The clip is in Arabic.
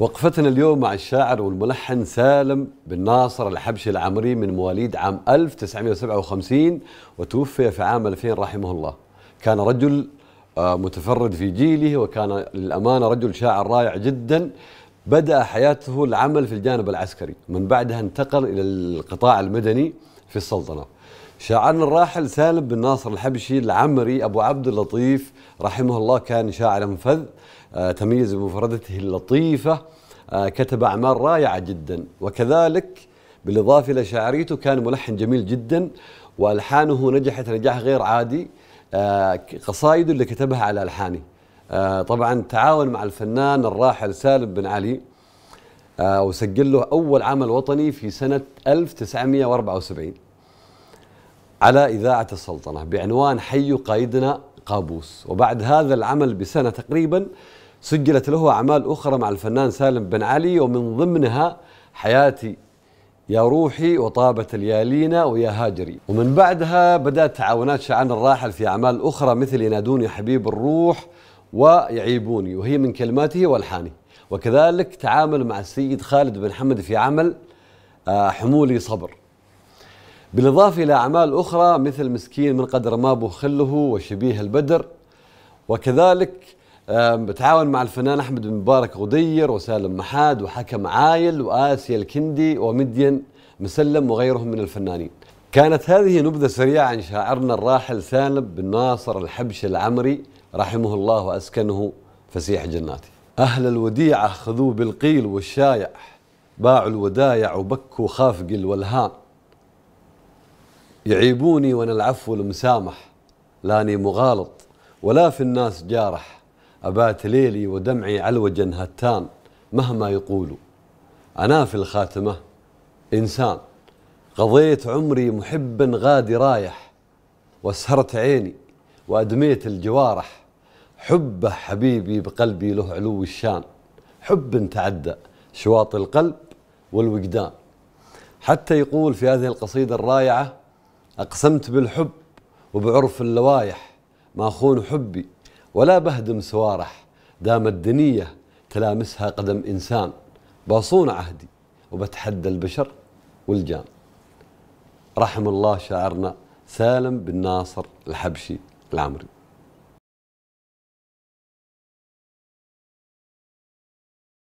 وقفتنا اليوم مع الشاعر والملحن سالم بن ناصر الحبشي العمري من مواليد عام 1957 وتوفي في عام 2000 رحمه الله كان رجل آه، متفرد في جيله وكان للأمانة رجل شاعر رائع جدا بدأ حياته العمل في الجانب العسكري من بعدها انتقل إلى القطاع المدني في السلطنة شاعرنا الراحل سالم بن ناصر الحبشي العمري أبو عبد اللطيف رحمه الله كان شاعر منفذ آه، تميز بمفردته اللطيفة آه، كتب أعمال رائعة جدا وكذلك بالإضافة إلى شاعريته كان ملحن جميل جدا وألحانه نجحت نجاح غير عادي آه، قصائده اللي كتبها على ألحانه طبعا تعاون مع الفنان الراحل سالم بن علي آه، وسجل له أول عمل وطني في سنة 1974 على إذاعة السلطنة بعنوان حي قائدنا قابوس وبعد هذا العمل بسنة تقريبا سجلت له أعمال أخرى مع الفنان سالم بن علي ومن ضمنها حياتي يا روحي وطابت ليالينا ويا هاجري ومن بعدها بدأت تعاونات شعان الراحل في أعمال أخرى مثل ينادوني حبيب الروح ويعيبوني وهي من كلماته وألحانه وكذلك تعامل مع السيد خالد بن حمد في عمل آه، حمولي صبر بالإضافة إلى أعمال أخرى مثل مسكين من قدر ما بخله وشبيه البدر وكذلك تعاون مع الفنان أحمد بن مبارك غدير وسالم محاد وحكم عايل وآسيا الكندي ومدين مسلم وغيرهم من الفنانين كانت هذه نبذة سريعة عن شاعرنا الراحل سالم بن ناصر الحبش العمري رحمه الله وأسكنه فسيح جناته أهل الوديعة خذوا بالقيل والشايع باعوا الودايع وبكوا خافق الولهان يعيبوني وأنا العفو المسامح لاني مغالط ولا في الناس جارح أبات ليلي ودمعي على الوجن هتان مهما يقولوا أنا في الخاتمة إنسان قضيت عمري محبا غادي رايح وسهرت عيني وأدميت الجوارح حبه حبيبي بقلبي له علو الشان حب تعدى شواطئ القلب والوجدان حتى يقول في هذه القصيدة الرائعة أقسمت بالحب وبعرف اللوايح ما خون حبي ولا بهدم سوارح دام الدنية تلامسها قدم إنسان باصون عهدي وبتحدى البشر والجان رحم الله شاعرنا سالم بن ناصر الحبشي العمري